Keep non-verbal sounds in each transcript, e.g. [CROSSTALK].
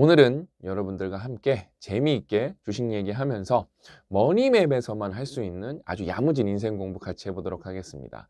오늘은 여러분들과 함께 재미있게 주식 얘기하면서 머니맵에서만 할 수 있는 아주 야무진 인생 공부 같이 해보도록 하겠습니다.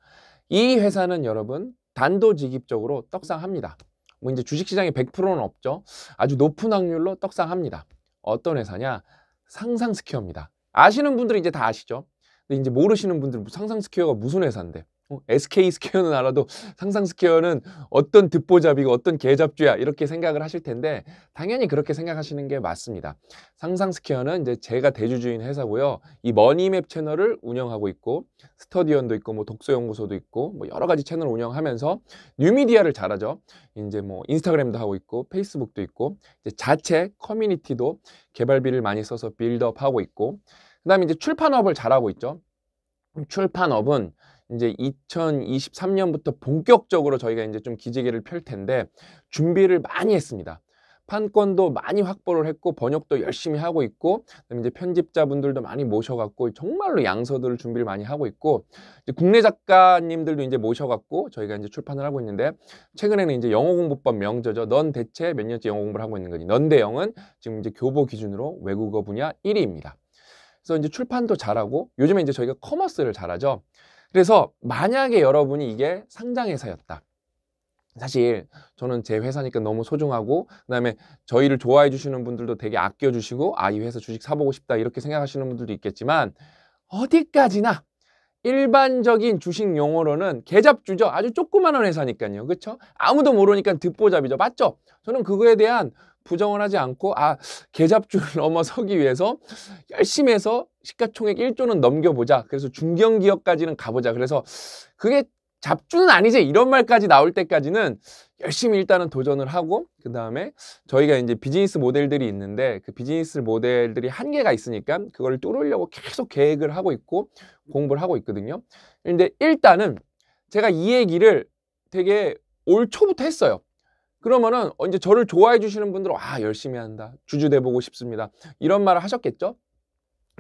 이 회사는 여러분 단도직입적으로 떡상합니다. 뭐 이제 주식시장에 100%는 없죠. 아주 높은 확률로 떡상합니다. 어떤 회사냐? 상상스퀘어입니다. 아시는 분들은 이제 다 아시죠? 근데 이제 모르시는 분들은 상상스퀘어가 무슨 회사인데 어, SK 스퀘어는 알아도 상상 스퀘어는 어떤 듣보잡이고 어떤 개잡주야 이렇게 생각을 하실 텐데 당연히 그렇게 생각하시는 게 맞습니다. 상상 스퀘어는 이제 제가 대주주인 회사고요. 이 머니맵 채널을 운영하고 있고 스터디언도 있고 뭐 독서연구소도 있고 뭐 여러 가지 채널 운영하면서 뉴미디어를 잘하죠. 이제 뭐 인스타그램도 하고 있고 페이스북도 있고 자체 커뮤니티도 개발비를 많이 써서 빌드업하고 있고 그다음에 이제 출판업을 잘하고 있죠. 출판업은 이제 2023년부터 본격적으로 저희가 이제 좀기재기를펼 텐데 준비를 많이 했습니다. 판권도 많이 확보를 했고 번역도 열심히 하고 있고 그다음에 이제 편집자분들도 많이 모셔갖고 정말로 양서들을 준비를 많이 하고 있고 국내 작가님들도 이제 모셔갖고 저희가 이제 출판을 하고 있는데 최근에는 이제 영어 공부법 명저죠. 넌 대체 몇 년째 영어 공부를 하고 있는 거니? 넌 대영은 지금 이제 교보 기준으로 외국어 분야 1위입니다. 그래서 이제 출판도 잘하고 요즘에 이제 저희가 커머스를 잘하죠. 그래서 만약에 여러분이 이게 상장회사였다. 사실 저는 제 회사니까 너무 소중하고 그다음에 저희를 좋아해 주시는 분들도 되게 아껴 주시고 아 이 회사 주식 사보고 싶다 이렇게 생각하시는 분들도 있겠지만 어디까지나 일반적인 주식 용어로는 개잡주죠 아주 조그마한 회사니까요 그렇죠 아무도 모르니까 듣보잡이죠 맞죠 저는 그거에 대한 부정을 하지 않고 아 계잡주를 [LAUGHS] 넘어서기 위해서 열심히 해서 시가총액 1조는 넘겨보자. 그래서 중견기업까지는 가보자. 그래서 그게 잡주는 아니지 이런 말까지 나올 때까지는 열심히 일단은 도전을 하고 그 다음에 저희가 이제 비즈니스 모델들이 있는데 그 비즈니스 모델들이 한계가 있으니까 그걸 뚫으려고 계속 계획을 하고 있고 공부를 하고 있거든요 근데 일단은 제가 이 얘기를 되게 올 초부터 했어요 그러면은 어, 이제 저를 좋아해 주시는 분들은 아 열심히 한다 주주 돼 보고 싶습니다 이런 말을 하셨겠죠?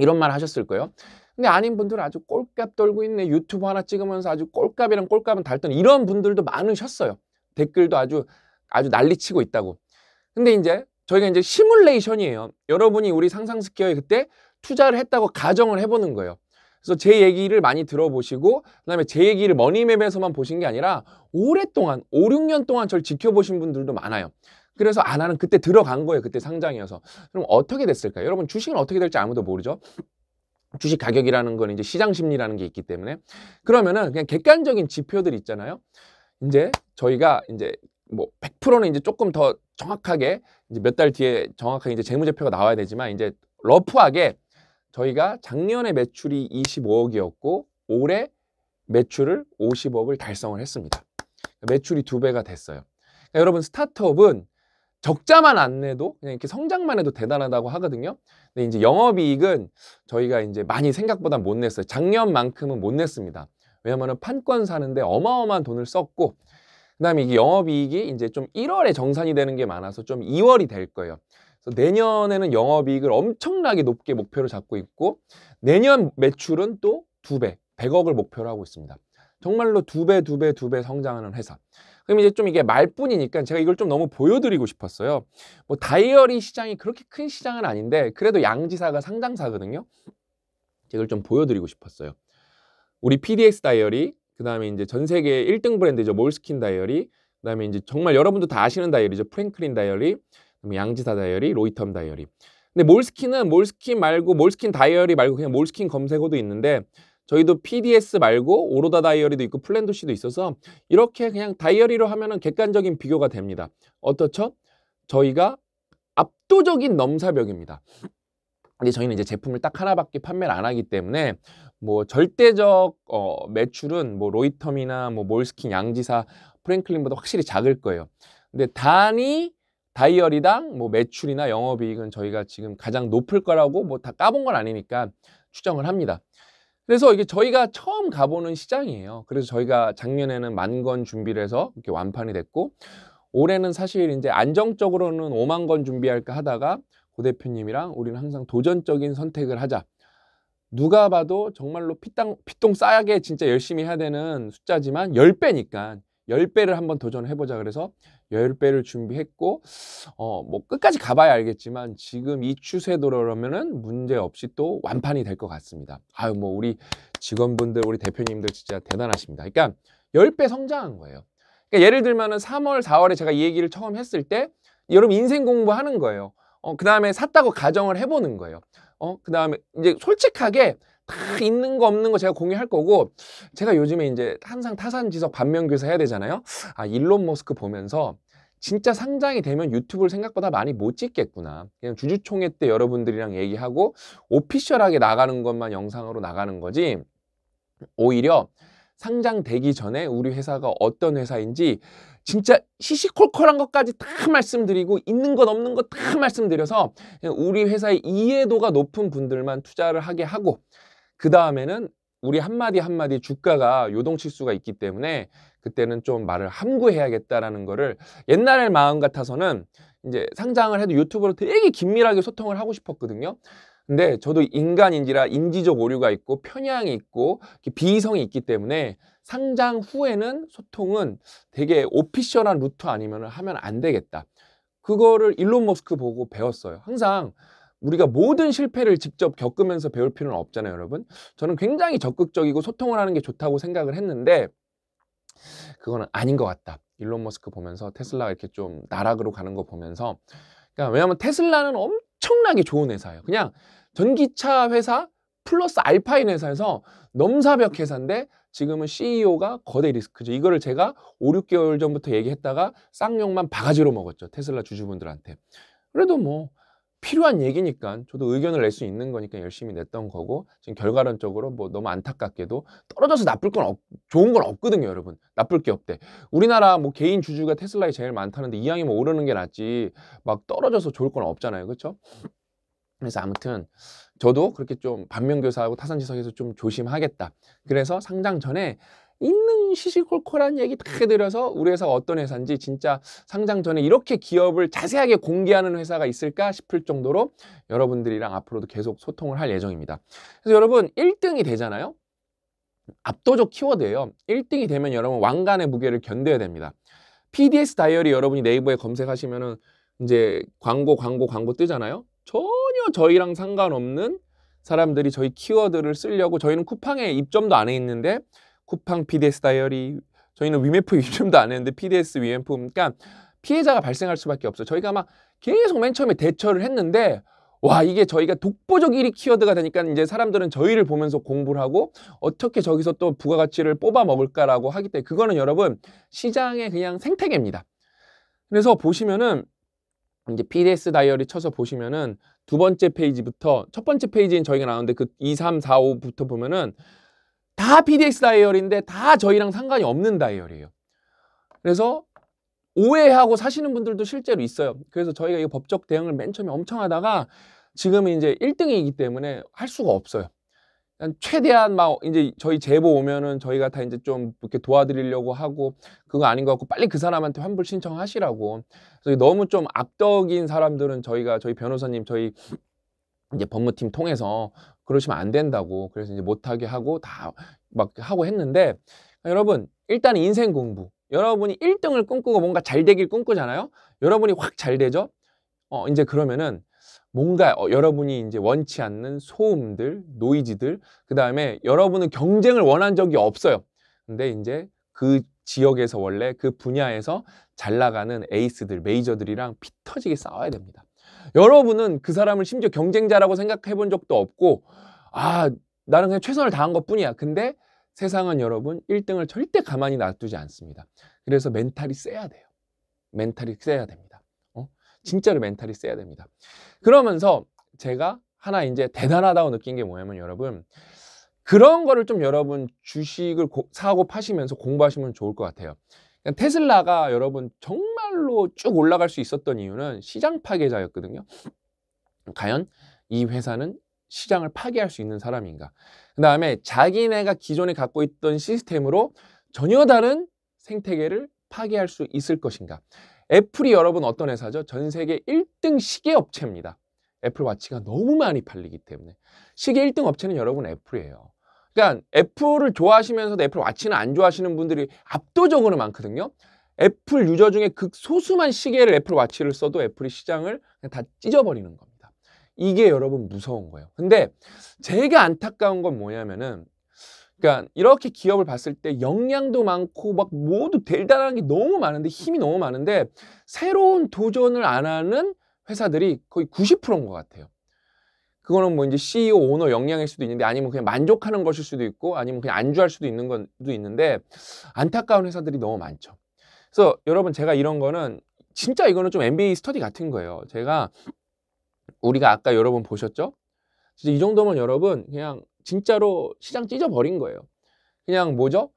이런 말을 하셨을 거예요. 근데 아닌 분들은 아주 꼴값 떨고 있네 유튜브 하나 찍으면서 아주 꼴값이랑 꼴값은 달던 이런 분들도 많으셨어요. 댓글도 아주 아주 난리치고 있다고. 근데 이제 저희가 이제 시뮬레이션이에요. 여러분이 우리 상상스퀘어에 그때 투자를 했다고 가정을 해보는 거예요. 그래서 제 얘기를 많이 들어보시고 그다음에 제 얘기를 머니맵에서만 보신 게 아니라 오랫동안 5, 6년 동안 저를 지켜보신 분들도 많아요. 그래서 아 나는 그때 들어간 거예요. 그때 상장이어서. 그럼 어떻게 됐을까요? 여러분 주식은 어떻게 될지 아무도 모르죠. 주식 가격이라는 건 이제 시장 심리라는 게 있기 때문에 그러면은 그냥 객관적인 지표들 있잖아요. 이제 저희가 이제 뭐 100%는 이제 조금 더 정확하게 이제 몇달 뒤에 정확하게 이제 재무제표가 나와야 되지만 이제 러프하게 저희가 작년에 매출이 25억이었고 올해 매출을 50억을 달성을 했습니다. 매출이 두 배가 됐어요. 그러니까 여러분 스타트업은 적자만 안 내도 그냥 이렇게 성장만 해도 대단하다고 하거든요. 근데 이제 영업이익은 저희가 이제 많이 생각보다 못 냈어요. 작년만큼은 못 냈습니다. 왜냐하면 판권 사는데 어마어마한 돈을 썼고 그다음에 이게 영업이익이 이제 좀 1월에 정산이 되는 게 많아서 좀 2월이 될 거예요. 내년에는 영업이익을 엄청나게 높게 목표를 잡고 있고 내년 매출은 또 두배 100억을 목표로 하고 있습니다. 정말로 두 배, 두 배, 두 배 성장하는 회사. 그럼 이제 좀 이게 말뿐이니까 제가 이걸 좀 너무 보여드리고 싶었어요. 뭐 다이어리 시장이 그렇게 큰 시장은 아닌데 그래도 양지사가 상장사거든요. 이걸 좀 보여드리고 싶었어요. 우리 PDX 다이어리, 그 다음에 이제 전 세계 1등 브랜드죠. 몰스킨 다이어리, 그 다음에 이제 정말 여러분도 다 아시는 다이어리죠. 프랭클린 다이어리, 양지사 다이어리, 로이텀 다이어리. 근데 몰스킨은 몰스킨 말고 몰스킨 다이어리 말고 그냥 몰스킨 검색어도 있는데 저희도 PDS 말고 오로다 다이어리도 있고 플랜도시도 있어서 이렇게 그냥 다이어리로 하면은 객관적인 비교가 됩니다. 어떻죠? 저희가 압도적인 넘사벽입니다. 근데 저희는 이제 제품을 딱 하나밖에 판매를 안 하기 때문에 뭐 절대적 어, 매출은 뭐 로이텀이나 뭐 몰스킨 양지사 프랭클린보다 확실히 작을 거예요. 근데 단위 다이어리당 뭐 매출이나 영업이익은 저희가 지금 가장 높을 거라고 뭐 다 까본 건 아니니까 추정을 합니다. 그래서 이게 저희가 처음 가보는 시장이에요. 그래서 저희가 작년에는 만 건 준비를 해서 이렇게 완판이 됐고 올해는 사실 이제 안정적으로는 5만 건 준비할까 하다가 고 대표님이랑 우리는 항상 도전적인 선택을 하자. 누가 봐도 정말로 피땅, 피똥 싸게 진짜 열심히 해야 되는 숫자지만 1 0배니까 10배를 한번 도전해 보자 그래서 10배를 준비했고 어뭐 끝까지 가봐야 알겠지만 지금 이 추세도로라면은 문제 없이 또 완판이 될 것 같습니다. 아유 뭐 우리 직원분들 우리 대표님들 진짜 대단하십니다. 그러니까 10배 성장한 거예요. 그러니까 예를 들면은 3월, 4월에 제가 이 얘기를 처음 했을 때 여러분 인생 공부하는 거예요. 어, 그 다음에 샀다고 가정을 해보는 거예요. 어, 그 다음에 이제 솔직하게 있는 거 없는 거 제가 공유할 거고 제가 요즘에 이제 항상 타산지석 반면교사 해야 되잖아요. 아 일론 머스크 보면서 진짜 상장이 되면 유튜브를 생각보다 많이 못 찍겠구나. 그냥 주주총회 때 여러분들이랑 얘기하고 오피셜하게 나가는 것만 영상으로 나가는 거지 오히려 상장되기 전에 우리 회사가 어떤 회사인지 진짜 시시콜콜한 것까지 다 말씀드리고 있는 것 없는 것 다 말씀드려서 우리 회사의 이해도가 높은 분들만 투자를 하게 하고 그 다음에는 우리 한마디 한마디 주가가 요동칠 수가 있기 때문에 그때는 좀 말을 함구해야겠다라는 거를 옛날의 마음 같아서는 이제 상장을 해도 유튜브로 되게 긴밀하게 소통을 하고 싶었거든요. 근데 저도 인간인지라 인지적 오류가 있고 편향이 있고 비이성이 있기 때문에 상장 후에는 소통은 되게 오피셜한 루트 아니면 하면 안 되겠다. 그거를 일론 머스크 보고 배웠어요. 항상 우리가 모든 실패를 직접 겪으면서 배울 필요는 없잖아요, 여러분. 저는 굉장히 적극적이고 소통을 하는 게 좋다고 생각을 했는데 그거는 아닌 것 같다. 일론 머스크 보면서 테슬라가 이렇게 좀 나락으로 가는 거 보면서 그러니까 왜냐하면 테슬라는 엄청나게 좋은 회사예요. 그냥 전기차 회사 플러스 알파인 회사에서 넘사벽 회사인데 지금은 CEO가 거대 리스크죠. 이거를 제가 5, 6개월 전부터 얘기했다가 쌍욕만 바가지로 먹었죠. 테슬라 주주분들한테. 그래도 뭐 필요한 얘기니까 저도 의견을 낼 수 있는 거니까 열심히 냈던 거고 지금 결과론적으로 뭐 너무 안타깝게도 떨어져서 나쁠 건 없, 좋은 건 없거든요 여러분 나쁠 게 없대 우리나라 뭐 개인 주주가 테슬라에 제일 많다는데 이왕이면 뭐 오르는 게 낫지 막 떨어져서 좋을 건 없잖아요 그렇죠 그래서 아무튼 저도 그렇게 좀 반면교사하고 타산지석에서 좀 조심하겠다 그래서 상장 전에 있는 시시콜콜한 얘기 다 들여서 우리 회사가 어떤 회사인지 진짜 상장 전에 이렇게 기업을 자세하게 공개하는 회사가 있을까 싶을 정도로 여러분들이랑 앞으로도 계속 소통을 할 예정입니다. 그래서 여러분 1등이 되잖아요. 압도적 키워드예요. 1등이 되면 여러분 왕관의 무게를 견뎌야 됩니다. PDS 다이어리 여러분이 네이버에 검색하시면은 이제 광고 광고 광고 뜨잖아요. 전혀 저희랑 상관없는 사람들이 저희 키워드를 쓰려고 저희는 쿠팡에 입점도 안 해 있는데 쿠팡 PDS 다이어리 저희는 위메프 입점도 안 했는데 PDS 위메프 그러니까 피해자가 발생할 수밖에 없어 저희가 막 계속 맨 처음에 대처를 했는데 와 이게 저희가 독보적 1위 키워드가 되니까 이제 사람들은 저희를 보면서 공부를 하고 어떻게 저기서 또 부가가치를 뽑아 먹을까라고 하기 때문에 그거는 여러분 시장의 그냥 생태계입니다. 그래서 보시면은 이제 PDS 다이어리 쳐서 보시면은 두 번째 페이지부터 첫 번째 페이지는 저희가 나오는데 그 2, 3, 4, 5부터 보면은 다 PDX 다이어리인데다 저희랑 상관이 없는 다이어리에요 그래서 오해하고 사시는 분들도 실제로 있어요. 그래서 저희가 이 법적 대응을 맨 처음에 엄청 하다가 지금은 이제 1등이기 때문에 할 수가 없어요. 최대한 막 이제 저희 제보 오면은 저희가 다 이제 좀 이렇게 도와드리려고 하고 그거 아닌 것 같고 빨리 그 사람한테 환불 신청하시라고 그래서 너무 좀 악덕인 사람들은 저희가 저희 변호사님 저희 이제 법무팀 통해서 그러시면 안 된다고 그래서 이제 못하게 하고 다 막 하고 했는데 여러분 일단 인생 공부 여러분이 1등을 꿈꾸고 뭔가 잘 되길 꿈꾸잖아요 여러분이 확 잘 되죠 어 이제 그러면은 뭔가 어, 여러분이 이제 원치 않는 소음들 노이즈들 그 다음에 여러분은 경쟁을 원한 적이 없어요 근데 이제 그 지역에서 원래 그 분야에서 잘 나가는 에이스들 메이저들이랑 피 터지게 싸워야 됩니다 여러분은 그 사람을 심지어 경쟁자라고 생각해 본 적도 없고 아 나는 그냥 최선을 다한 것 뿐이야. 근데 세상은 여러분 1등을 절대 가만히 놔두지 않습니다. 그래서 멘탈이 세야 돼요. 멘탈이 세야 됩니다. 어? 진짜로 멘탈이 세야 됩니다. 그러면서 제가 하나 이제 대단하다고 느낀 게 뭐냐면 여러분 그런 거를 좀 여러분 주식을 고, 사고 파시면서 공부하시면 좋을 것 같아요. 그러니까 테슬라가 여러분 정말 8달로쭉 올라갈 수 있었던 이유는 시장 파괴자였거든요. 과연 이 회사는 시장을 파괴할 수 있는 사람인가? 그 다음에 자기네가 기존에 갖고 있던 시스템으로 전혀 다른 생태계를 파괴할 수 있을 것인가? 애플이 여러분 어떤 회사죠? 전 세계 1등 시계 업체입니다. 애플 와치가 너무 많이 팔리기 때문에 시계 1등 업체는 여러분 애플이에요. 그러니까 애플을 좋아하시면서도 애플 와치는안 좋아하시는 분들이 압도적으로 많거든요. 애플 유저 중에 극소수만 시계를 애플 와치를 써도 애플이 시장을 다 찢어버리는 겁니다. 이게 여러분 무서운 거예요. 근데 제가 안타까운 건 뭐냐면은 그러니까 이렇게 기업을 봤을 때 역량도 많고 막 모두 대단한 게 너무 많은데 힘이 너무 많은데 새로운 도전을 안 하는 회사들이 거의 90%인 것 같아요. 그거는 뭐 이제 CEO 오너 역량일 수도 있는데 아니면 그냥 만족하는 것일 수도 있고 아니면 그냥 안주할 수도 있는 건도 있는데 안타까운 회사들이 너무 많죠. 그래서 여러분 제가 이런 거는 진짜 이거는 좀 MBA 스터디 같은 거예요. 제가 우리가 아까 여러분 보셨죠? 진짜 이 정도면 여러분 그냥 진짜로 시장 찢어버린 거예요. 그냥 뭐죠?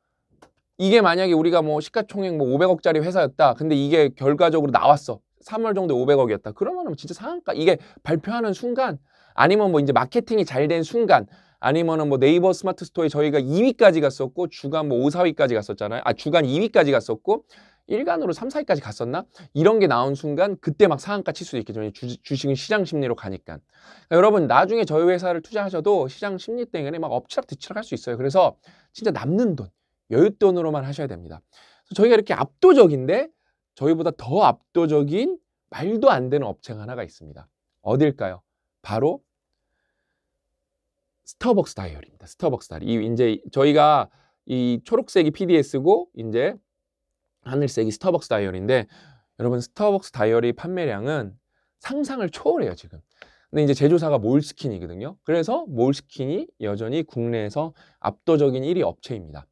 이게 만약에 우리가 뭐 시가총액 뭐 500억짜리 회사였다. 근데 이게 결과적으로 나왔어. 3월 정도 500억이었다. 그러면 진짜 상한가 이게 발표하는 순간 아니면 뭐 이제 마케팅이 잘 된 순간 아니면은 뭐 네이버 스마트 스토어에 저희가 2위까지 갔었고 주간 뭐 5, 4위까지 갔었잖아요. 아 주간 2위까지 갔었고 일간으로 3, 4위까지 갔었나? 이런 게 나온 순간 그때 막 상한가 칠 수도 있겠지만 주, 식은 시장 심리로 가니까 그러니까 여러분 나중에 저희 회사를 투자하셔도 시장 심리 때문에 막 엎치락뒤치락 할 수 있어요 그래서 진짜 남는 돈 여윳돈으로만 하셔야 됩니다 저희가 이렇게 압도적인데 저희보다 더 압도적인 말도 안 되는 업체가 하나가 있습니다 어딜까요? 바로 스타벅스 다이어리입니다 스타벅스 다이어리 이제 저희가 이 초록색이 PDS고 이제 하늘색이 스타벅스 다이어리인데 여러분 스타벅스 다이어리 판매량은 상상을 초월해요 지금 근데 이제 제조사가 몰스킨이거든요 그래서 몰스킨이 여전히 국내에서 압도적인 1위 업체입니다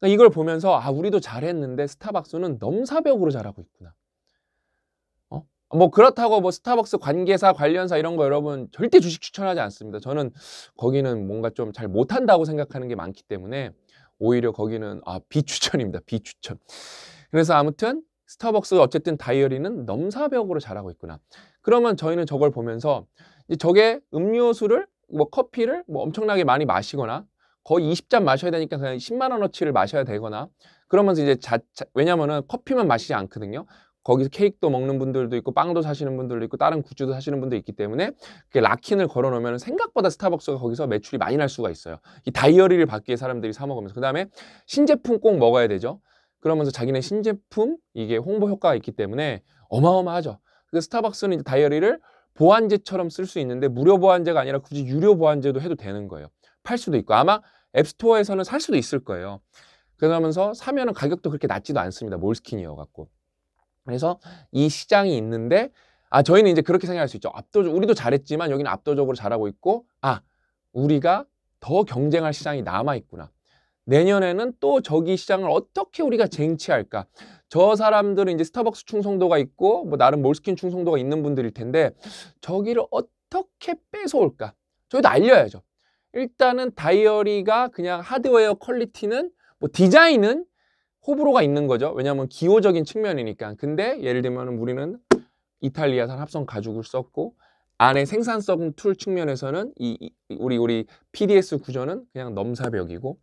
그러니까 이걸 보면서 아 우리도 잘했는데 스타벅스는 넘사벽으로 잘하고 있구나 어? 뭐 그렇다고 뭐 스타벅스 관계사 관련사 이런 거 여러분 절대 주식 추천하지 않습니다 저는 거기는 뭔가 좀 잘 못한다고 생각하는 게 많기 때문에 오히려 거기는 아 비추천입니다 비추천 그래서 아무튼 스타벅스 어쨌든 다이어리는 넘사벽으로 잘하고 있구나. 그러면 저희는 저걸 보면서 저게 음료수를 뭐 커피를 뭐 엄청나게 많이 마시거나 거의 20잔 마셔야 되니까 그냥 10만 원어치를 마셔야 되거나 그러면서 이제 자, 자 왜냐면은 커피만 마시지 않거든요. 거기서 케이크도 먹는 분들도 있고 빵도 사시는 분들도 있고 다른 굿즈도 사시는 분도 있기 때문에 그 락킨을 걸어놓으면 생각보다 스타벅스가 거기서 매출이 많이 날 수가 있어요. 이 다이어리를 받기 위해 사람들이 사 먹으면서 그 다음에 신제품 꼭 먹어야 되죠. 그러면서 자기네 신제품 이게 홍보 효과가 있기 때문에 어마어마하죠. 그 스타벅스는 다이어리를 보안제처럼 쓸 수 있는데 무료 보안제가 아니라 굳이 유료 보안제도 해도 되는 거예요. 팔 수도 있고 아마 앱스토어에서는 살 수도 있을 거예요. 그러면서 사면은 가격도 그렇게 낮지도 않습니다. 몰스킨이어 갖고. 그래서 이 시장이 있는데 아 저희는 이제 그렇게 생각할 수 있죠. 압도적 우리도 잘했지만 여기는 압도적으로 잘하고 있고 아 우리가 더 경쟁할 시장이 남아 있구나. 내년에는 또 저기 시장을 어떻게 우리가 쟁취할까 저 사람들은 이제 스타벅스 충성도가 있고 뭐 나름 몰스킨 충성도가 있는 분들일 텐데 저기를 어떻게 뺏어올까 저희도 알려야죠 일단은 다이어리가 그냥 하드웨어 퀄리티는 뭐 디자인은 호불호가 있는 거죠 왜냐하면 기호적인 측면이니까 근데 예를 들면 우리는 이탈리아산 합성 가죽을 썼고 안에 생산성 툴 측면에서는 이, 이 우리 우리 PDS 구조는 그냥 넘사벽이고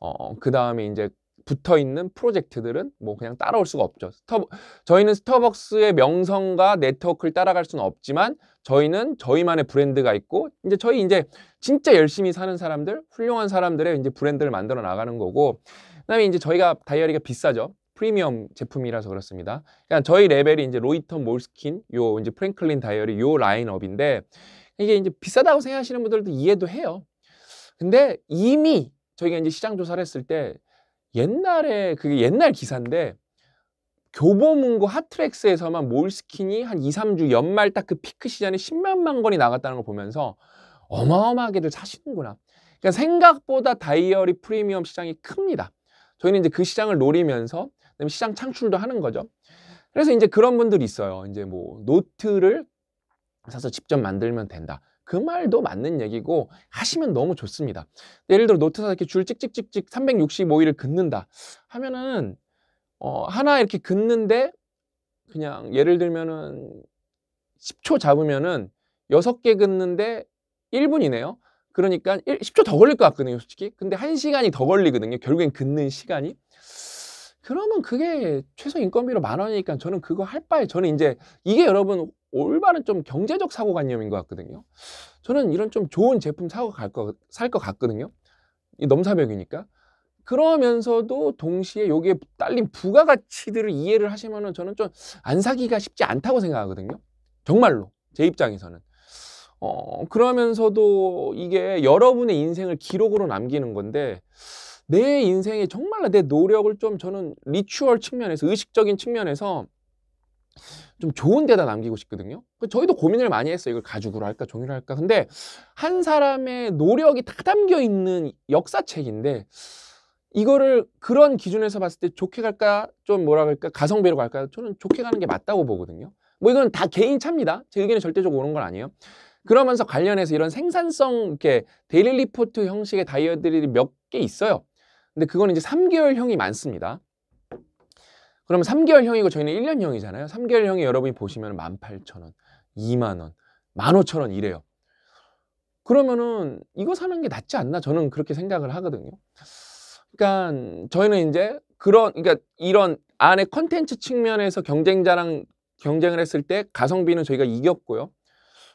어, 어 그 다음에 이제 붙어 있는 프로젝트들은 뭐 그냥 따라올 수가 없죠. 스타, 저희는 스타벅스의 명성과 네트워크를 따라갈 수는 없지만 저희는 저희만의 브랜드가 있고 이제 저희 이제 진짜 열심히 사는 사람들, 훌륭한 사람들의 이제 브랜드를 만들어 나가는 거고 그다음에 이제 저희가 다이어리가 비싸죠. 프리미엄 제품이라서 그렇습니다. 그러니까 저희 레벨이 이제 로이터 몰스킨, 요 이제 프랭클린 다이어리 요 라인업인데 이게 이제 비싸다고 생각하시는 분들도 이해도 해요. 근데 이미 저희가 이제 시장 조사를 했을 때 옛날에 그게 옛날 기사인데 교보문고 하트렉스에서만 몰스킨이 한 2, 3주 연말 딱 그 피크 시장에 10만만 건이 나갔다는 걸 보면서 어마어마하게들 사시는구나. 그러니까 생각보다 다이어리 프리미엄 시장이 큽니다. 저희는 이제 그 시장을 노리면서 그다음에 시장 창출도 하는 거죠. 그래서 이제 그런 분들이 있어요. 이제 뭐 노트를 사서 직접 만들면 된다. 그 말도 맞는 얘기고 하시면 너무 좋습니다. 예를 들어 노트사 이렇게 줄 찍찍찍찍 365일을 긋는다 하면은 어, 하나 이렇게 긋는데 그냥 예를 들면은 10초 잡으면은 6개 긋는데 1분이네요. 그러니까 1, 10초 더 걸릴 것 같거든요, 솔직히. 근데 1시간이 더 걸리거든요. 결국엔 긋는 시간이. 그러면 그게 최소 인건비로 만 원이니까 저는 그거 할 바에 저는 이제 이게 여러분 올바른 좀 경제적 사고관념인 것 같거든요. 저는 이런 좀 좋은 제품 사고 갈살것 같거든요. 이 넘사벽이니까. 그러면서도 동시에 여기에 딸린 부가가치들을 이해를 하시면은 저는 좀 안 사기가 쉽지 않다고 생각하거든요. 정말로. 제 입장에서는. 어, 그러면서도 이게 여러분의 인생을 기록으로 남기는 건데, 내 인생에 정말 로내 노력을 좀 저는 리추얼 측면에서, 의식적인 측면에서 좀 좋은 데다 남기고 싶거든요. 그 저희도 고민을 많이 했어요. 이걸 가죽으로 할까 종이로 할까. 근데 한 사람의 노력이 다 담겨 있는 역사책인데 이거를 그런 기준에서 봤을 때 좋게 갈까 좀 뭐라 그럴까 가성비로 갈까 저는 좋게 가는 게 맞다고 보거든요. 뭐 이건 다 개인 차입니다. 제 의견이 절대적으로 옳은 건 아니에요. 그러면서 관련해서 이런 생산성 이렇게 데일리 리포트 형식의 다이어들이 몇 개 있어요. 근데 그거는 이제 3개월형이 많습니다. 그러면 3개월형이고 저희는 1년형이잖아요. 3개월형이 여러분이 보시면 18,000원, 2만원, 15,000원 이래요. 그러면은 이거 사는 게 낫지 않나 저는 그렇게 생각을 하거든요. 그러니까 저희는 이제 그런 그러니까 이런 안에 컨텐츠 측면에서 경쟁자랑 경쟁을 했을 때 가성비는 저희가 이겼고요.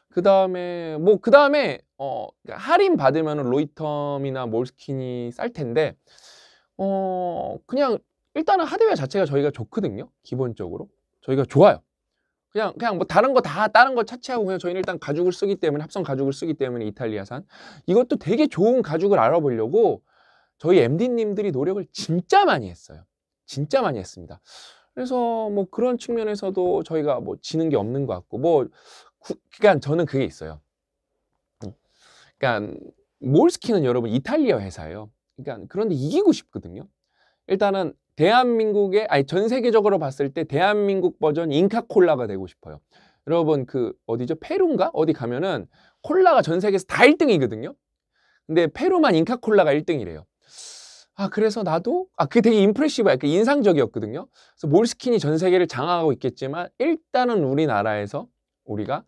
그 다음에 뭐 그 다음에 어 그러니까 할인 받으면 로이텀이나 몰스킨이 쌀 텐데 어 그냥 일단은 하드웨어 자체가 저희가 좋거든요. 기본적으로. 저희가 좋아요. 그냥 그냥 뭐 다른 거 다 다른 거 차치하고 그냥 저희는 일단 가죽을 쓰기 때문에 합성 가죽을 쓰기 때문에 이탈리아산 이것도 되게 좋은 가죽을 알아보려고 저희 MD님들이 노력을 진짜 많이 했어요. 진짜 많이 했습니다. 그래서 뭐 그런 측면에서도 저희가 뭐 지는 게 없는 것 같고 뭐 그러니까 저는 그게 있어요. 그러니까 몰스키는 여러분 이탈리아 회사예요. 그러니까 그런데 이기고 싶거든요. 일단은 대한민국의 아니 전 세계적으로 봤을 때 대한민국 버전 잉카콜라가 되고 싶어요. 여러분 그 어디죠? 페루인가? 어디 가면은 콜라가 전 세계에서 다 1등이거든요. 근데 페루만 잉카콜라가 1등이래요. 아 그래서 나도 아 그게 되게 인프레시브야. 그 그러니까 인상적이었거든요. 그래서 몰스킨이 전 세계를 장악하고 있겠지만 일단은 우리나라에서 우리가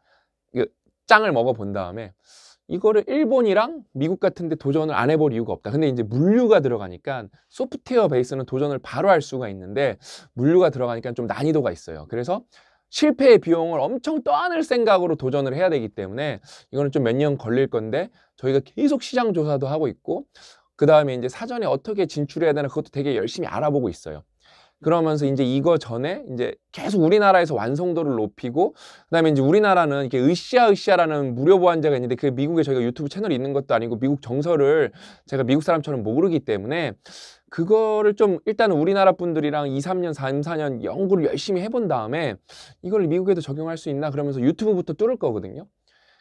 그 짱을 먹어본 다음에 이거를 일본이랑 미국 같은데 도전을 안 해볼 이유가 없다. 근데 이제 물류가 들어가니까 소프트웨어 베이스는 도전을 바로 할 수가 있는데 물류가 들어가니까 좀 난이도가 있어요. 그래서 실패의 비용을 엄청 떠안을 생각으로 도전을 해야 되기 때문에 이거는 좀 몇 년 걸릴 건데 저희가 계속 시장 조사도 하고 있고 그 다음에 이제 사전에 어떻게 진출해야 되나 그것도 되게 열심히 알아보고 있어요. 그러면서 이제 이거 전에 이제 계속 우리나라에서 완성도를 높이고 그다음에 이제 우리나라는 이렇게 으쌰 으쌰라는 무료 보안자가 있는데 그게 미국에 저희가 유튜브 채널이 있는 것도 아니고 미국 정서를 제가 미국 사람처럼 모르기 때문에 그거를 좀 일단 우리나라 분들이랑 2, 3년, 3, 4년 연구를 열심히 해본 다음에 이걸 미국에도 적용할 수 있나 그러면서 유튜브부터 뚫을 거거든요.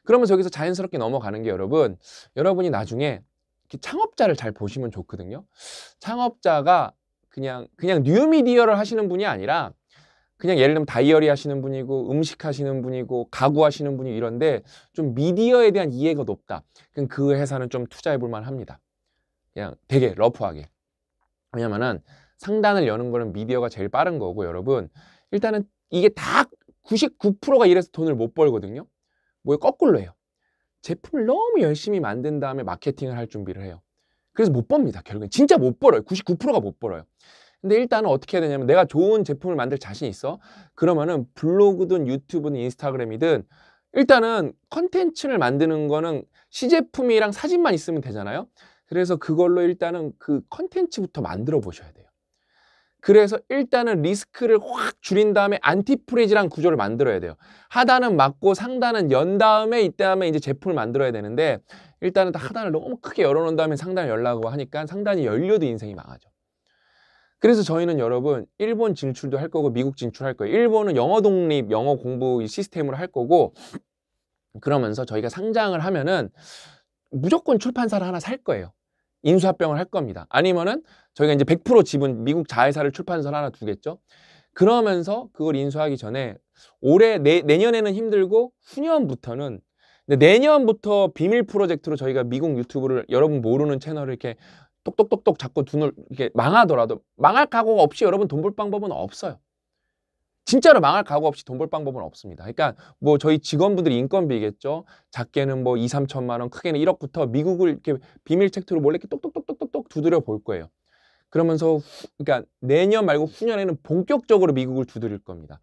그러면 저기서 자연스럽게 넘어가는 게 여러분 여러분이 나중에 창업자를 잘 보시면 좋거든요. 창업자가 그냥 그냥 뉴미디어를 하시는 분이 아니라 그냥 예를 들면 다이어리 하시는 분이고 음식 하시는 분이고 가구 하시는 분이 이런데 좀 미디어에 대한 이해가 높다. 그럼 그 회사는 좀 투자해 볼 만합니다. 그냥 되게 러프하게. 왜냐면은 상단을 여는 거는 미디어가 제일 빠른 거고 여러분 일단은 이게 다 99%가 이래서 돈을 못 벌거든요. 뭐에 거꾸로 해요. 제품을 너무 열심히 만든 다음에 마케팅을 할 준비를 해요. 그래서 못 법니다. 결국엔 진짜 못 벌어요. 99%가 못 벌어요. 근데 일단은 어떻게 해야 되냐면 내가 좋은 제품을 만들 자신 있어. 그러면은 블로그든 유튜브든 인스타그램이든 일단은 컨텐츠를 만드는 거는 시제품이랑 사진만 있으면 되잖아요. 그래서 그걸로 일단은 그 컨텐츠부터 만들어 보셔야 돼요. 그래서 일단은 리스크를 확 줄인 다음에 안티프리즈란 구조를 만들어야 돼요. 하단은 막고 상단은 연 다음에 이때 하면 이제 제품을 만들어야 되는데 일단은 하단을 너무 크게 열어놓은 다음에 상단을 열라고 하니까 상단이 열려도 인생이 망하죠. 그래서 저희는 여러분 일본 진출도 할 거고 미국 진출할 거예요. 일본은 영어 독립, 영어 공부 시스템으로 할 거고 그러면서 저희가 상장을 하면은 무조건 출판사를 하나 살 거예요. 인수합병을 할 겁니다. 아니면은 저희가 이제 100% 지분 미국 자회사를 출판사를 하나 두겠죠. 그러면서 그걸 인수하기 전에 올해 내, 내년에는 힘들고 후년부터는 근데 내년부터 비밀 프로젝트로 저희가 미국 유튜브를 여러분 모르는 채널을 이렇게 똑똑똑똑 잡고 눈을 이렇게 망하더라도 망할 각오가 없이 여러분 돈 벌 방법은 없어요. 진짜로 망할 각오 없이 돈 벌 방법은 없습니다. 그러니까 뭐 저희 직원분들 이 인건비겠죠. 작게는 뭐 2, 3천만 원, 크게는 1억부터 미국을 이렇게 비밀 책트로 몰래 이렇게 똑똑똑똑똑 두드려 볼 거예요. 그러면서 후, 그러니까 내년 말고 후년에는 본격적으로 미국을 두드릴 겁니다.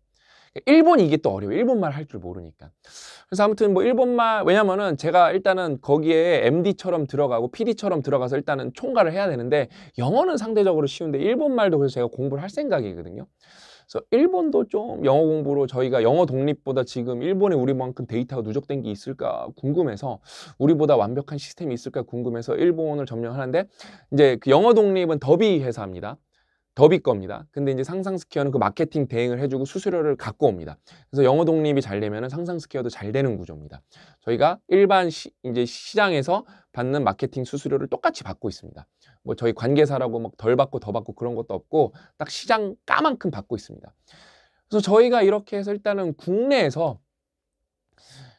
일본이 이게 또어려워 일본말 할 줄 모르니까. 그래서 아무튼 뭐 일본말 왜냐면은 제가 일단은 거기에 MD처럼 들어가고 PD처럼 들어가서 일단은 총괄을 해야 되는데 영어는 상대적으로 쉬운데 일본말도 그래서 제가 공부를 할 생각이거든요. 그래서 일본도 좀 영어 공부로 저희가 영어 독립보다 지금 일본에 우리만큼 데이터가 누적된 게 있을까 궁금해서 우리보다 완벽한 시스템이 있을까 궁금해서 일본을 점령하는데 이제 그 영어 독립은 더비 회사입니다. 더비 겁니다. 근데 이제 상상 스퀘어는 그 마케팅 대행을 해주고 수수료를 갖고 옵니다. 그래서 영어 독립이 잘 되면 상상 스퀘어도 잘 되는 구조입니다. 저희가 일반 시, 이제 시장에서 받는 마케팅 수수료를 똑같이 받고 있습니다. 뭐 저희 관계사라고 막 덜 받고 더 받고 그런 것도 없고 딱시장까만큼 받고 있습니다. 그래서 저희가 이렇게 해서 일단은 국내에서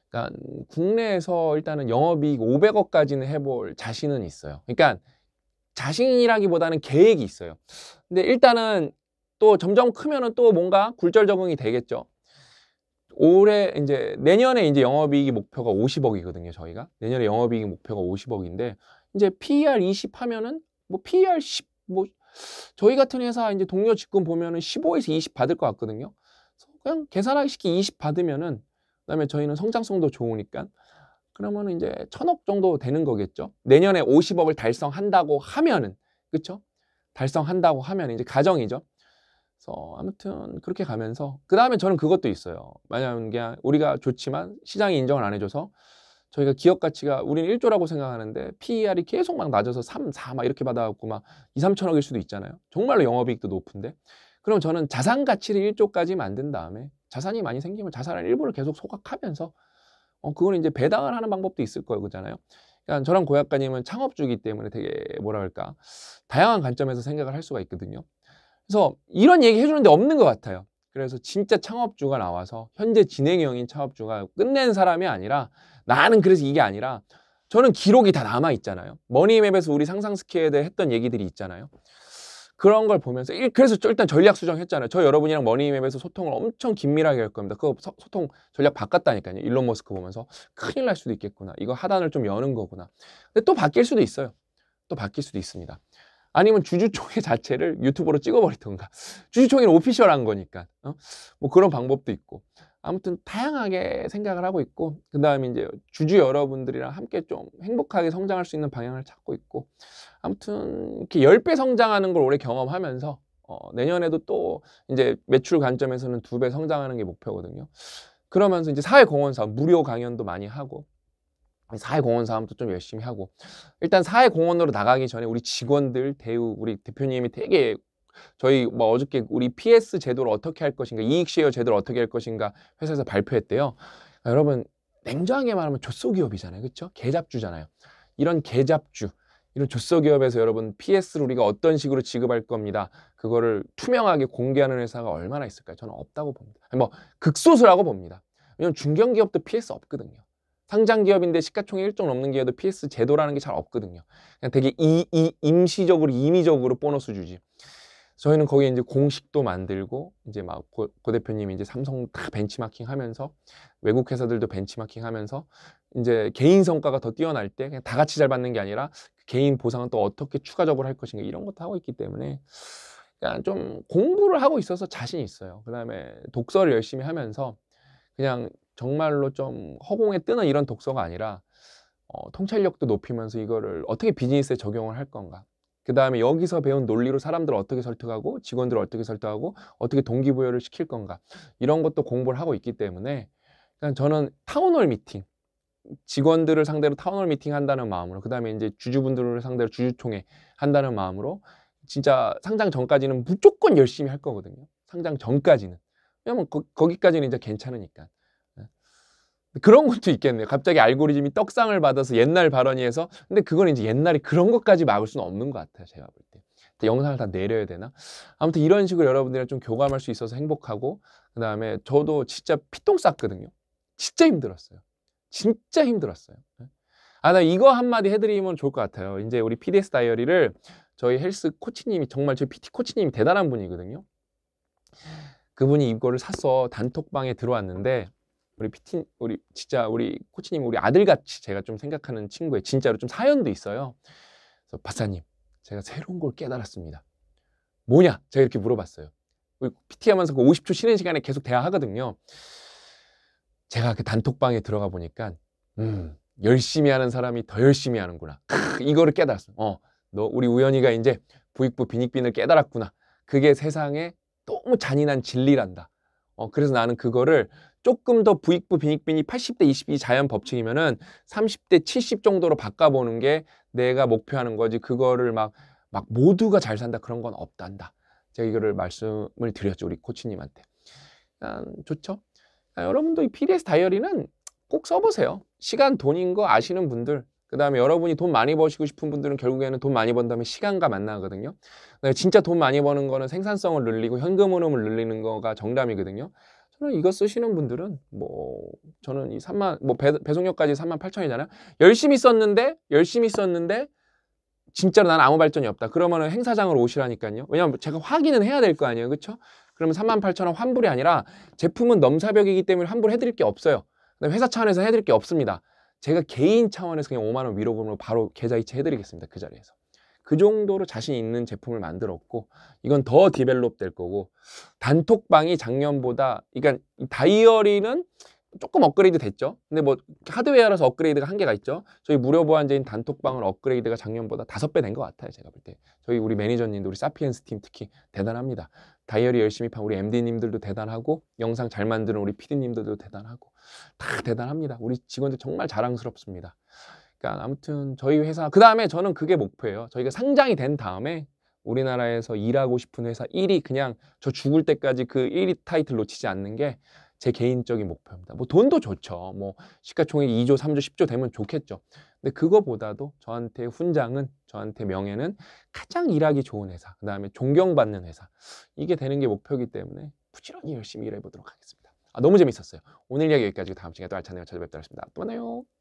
그러니까 국내에서 일단은 영업이익 500억까지는 해볼 자신은 있어요. 그러니까 자신이라기보다는 계획이 있어요. 근데 일단은 또 점점 크면은 또 뭔가 굴절 적응이 되겠죠. 올해 이제 내년에 이제 영업이익이 목표가 50억이거든요, 저희가. 내년에 영업이익 목표가 50억인데 이제 PER 20 하면은 뭐 PER 10 뭐 저희 같은 회사 이제 동료 직군 보면은 15에서 20 받을 것 같거든요. 그냥 계산하기 쉽게 20 받으면은 그다음에 저희는 성장성도 좋으니까 그러면 이제 천억 정도 되는 거겠죠. 내년에 50억을 달성한다고 하면은 그렇죠? 달성한다고 하면 이제 가정이죠. 그래서 아무튼 그렇게 가면서 그 다음에 저는 그것도 있어요. 만약에 우리가 좋지만 시장이 인정을 안 해줘서 저희가 기업 가치가 우리는 1조라고 생각하는데 PER이 계속 막 낮아서 3, 4막 이렇게 받아갖고 막 2, 3천억일 수도 있잖아요. 정말로 영업이익도 높은데 그럼 저는 자산 가치를 1조까지 만든 다음에 자산이 많이 생기면 자산을 일부를 계속 소각하면서 어, 그거는 이제 배당을 하는 방법도 있을 거잖아요. 그러니까 저랑 고약가님은 창업주이기 때문에 되게 뭐라 할까 다양한 관점에서 생각을 할 수가 있거든요. 그래서 이런 얘기 해주는데 없는 것 같아요. 그래서 진짜 창업주가 나와서 현재 진행형인 창업주가 끝낸 사람이 아니라 나는 그래서 이게 아니라 저는 기록이 다 남아 있잖아요. 머니맵에서 우리 상상 스케일에 했던 얘기들이 있잖아요. 그런 걸 보면서 그래서 일단 전략 수정했잖아요. 저 여러분이랑 머니맵에서 소통을 엄청 긴밀하게 할 겁니다. 그 소통 전략 바꿨다니까요. 일론 머스크 보면서 큰일 날 수도 있겠구나. 이거 하단을 좀 여는 거구나. 근데 또 바뀔 수도 있어요. 또 바뀔 수도 있습니다. 아니면 주주총회 [LAUGHS] 자체를 유튜브로 찍어버리던가. 주주총회는 오피셜한 거니까. 어? 뭐 그런 방법도 있고. 아무튼 다양하게 생각을 하고 있고 그 다음에 이제 주주 여러분들이랑 함께 좀 행복하게 성장할 수 있는 방향을 찾고 있고 아무튼 이렇게 0배 성장하는 걸 오래 경험하면서 어, 내년에도 또 이제 매출 관점에서는 두 배 성장하는 게 목표거든요. 그러면서 이제 사회공헌 사업 무료 강연도 많이 하고 사회공헌 사업도 좀 열심히 하고 일단 사회공헌으로 나가기 전에 우리 직원들 대우 우리 대표님이 되게 저희 뭐 어저께 우리 PS 제도를 어떻게 할 것인가, 이익 쉐어 제도를 어떻게 할 것인가 회사에서 발표했대요. 아, 여러분 냉정하게 말하면 조소기업이잖아요, 그렇죠? 개잡주잖아요. 이런 개잡주, 이런 조소기업에서 여러분 PS를 우리가 어떤 식으로 지급할 겁니다. 그거를 투명하게 공개하는 회사가 얼마나 있을까요? 저는 없다고 봅니다. 뭐 극소수라고 봅니다. 왜냐면 중견기업도 PS 없거든요. 상장 기업인데 시가총액 1조 넘는 기업도 PS 제도라는 게 잘 없거든요. 그냥 되게 이, 이, 임시적으로 임의적으로 보너스 주지. 저희는 거기에 이제 공식도 만들고 이제 막고 고 대표님이 이제 삼성 다 벤치마킹 하면서 외국 회사들도 벤치마킹 하면서 이제 개인 성과가 더 뛰어날 때 그냥 다 같이 잘 받는 게 아니라 개인 보상은 또 어떻게 추가적으로 할 것인가 이런 것도 하고 있기 때문에 그냥 좀 공부를 하고 있어서 자신 있어요. 그다음에 독서를 열심히 하면서 그냥 정말로 좀 허공에 뜨는 이런 독서가 아니라 어, 통찰력도 높이면서 이거를 어떻게 비즈니스에 적용을 할 건가 그 다음에 여기서 배운 논리로 사람들을 어떻게 설득하고 직원들을 어떻게 설득하고 어떻게 동기부여를 시킬 건가 이런 것도 공부를 하고 있기 때문에 그냥 그러니까 저는 타운홀 미팅 직원들을 상대로 타운홀 미팅 한다는 마음으로 그 다음에 이제 주주분들을 상대로 주주총회 한다는 마음으로 진짜 상장 전까지는 무조건 열심히 할 거거든요 상장 전까지는 왜냐면 거, 기까지는 이제 괜찮으니까 그런 것도 있겠네요. 갑자기 알고리즘이 떡상을 받아서 옛날 발언이해서 근데 그건 이제 옛날에 그런 것까지 막을 수는 없는 것 같아요. 제가 볼 때. 영상을 다 내려야 되나? 아무튼 이런 식으로 여러분들이랑 좀 교감할 수 있어서 행복하고 그 다음에 저도 진짜 피똥 쌌거든요. 진짜 힘들었어요. 진짜 힘들었어요. 아, 나 이거 한마디 해드리면 좋을 것 같아요. 이제 우리 PDS 다이어리를 저희 헬스 코치님이 정말 저희 PT 코치님이 대단한 분이거든요. 그분이 이거를 사서 단톡방에 들어왔는데 우리 피티 우리 진짜 우리 코치님 우리 아들같이 제가 좀 생각하는 친구의 진짜로 좀 사연도 있어요. 그래서 박사님 제가 새로운 걸 깨달았습니다. 뭐냐? 제가 이렇게 물어봤어요. 우리 PT 하면서 그 50초 쉬는 시간에 계속 대화하거든요. 제가 그 단톡방에 들어가 보니까 음 열심히 하는 사람이 더 열심히 하는구나. 크, 이거를 깨달았어. 어, 너 우리 우연이가 이제 부익부 빈익빈을 깨달았구나. 그게 세상에 너무 잔인한 진리란다. 어, 그래서 나는 그거를 조금 더 부익부 빈익빈이 80대 20이 자연 법칙이면은 30대 70 정도로 바꿔보는 게 내가 목표하는 거지 그거를 막 막 모두가 잘 산다 그런 건 없단다. 제가 이거를 말씀을 드렸죠 우리 코치님한테. 아, 좋죠. 아, 여러분도 이 PDS 다이어리는 꼭 써보세요. 시간 돈인 거 아시는 분들 그 다음에 여러분이 돈 많이 버시고 싶은 분들은 결국에는 돈 많이 번 다음에 시간과 만나거든요. 진짜 돈 많이 버는 거는 생산성을 늘리고 현금 흐름을 늘리는 거가 정답이거든요. 저는 이거 쓰시는 분들은 뭐 저는 이 3만 뭐 배, 배송료까지 3만 8천이잖아요. 열심히 썼는데 열심히 썼는데 진짜로 난 아무 발전이 없다. 그러면은 행사장으로 오시라니까요. 왜냐면 하 제가 확인은 해야 될 거 아니에요. 그렇죠? 그러면 3만 8천 원 환불이 아니라 제품은 넘사벽이기 때문에 환불해 드릴 게 없어요. 회사 차원에서해 드릴 게 없습니다. 제가 개인 차원에서 그냥 5만 원 위로금으로 바로 계좌 이체 해드리겠습니다. 그 자리에서. 그 정도로 자신 있는 제품을 만들었고 이건 더 디벨롭 될 거고 단톡방이 작년보다 그러니까 다이어리는 조금 업그레이드 됐죠. 근데 뭐 하드웨어라서 업그레이드가 한계가 있죠. 저희 무료 보안제인 단톡방을 업그레이드가 작년보다 다섯 배된 것 같아요. 제가 볼 때. 저희 우리 매니저님도 우리 사피엔스 팀 특히 대단합니다. 다이어리 열심히 판 우리 MD님들도 대단하고 영상 잘 만드는 우리 PD님들도 대단하고 다 대단합니다. 우리 직원들 정말 자랑스럽습니다. 그러니까 아무튼 저희 회사 그 다음에 저는 그게 목표예요. 저희가 상장이 된 다음에 우리나라에서 일하고 싶은 회사 1위 그냥 저 죽을 때까지 그 1위 타이틀 놓치지 않는 게 제 개인적인 목표입니다. 뭐 돈도 좋죠. 뭐 시가총액 2조, 3조, 10조 되면 좋겠죠. 근데 그거보다도 저한테 훈장은 저한테 명예는 가장 일하기 좋은 회사, 그 다음에 존경받는 회사 이게 되는 게 목표이기 때문에 부지런히 열심히 일해보도록 하겠습니다. 아, 너무 재밌었어요. 오늘 이야기 여기까지 다음 시간에 또 알찬 내용 찾아뵙도록 하겠습니다. 또 만나요.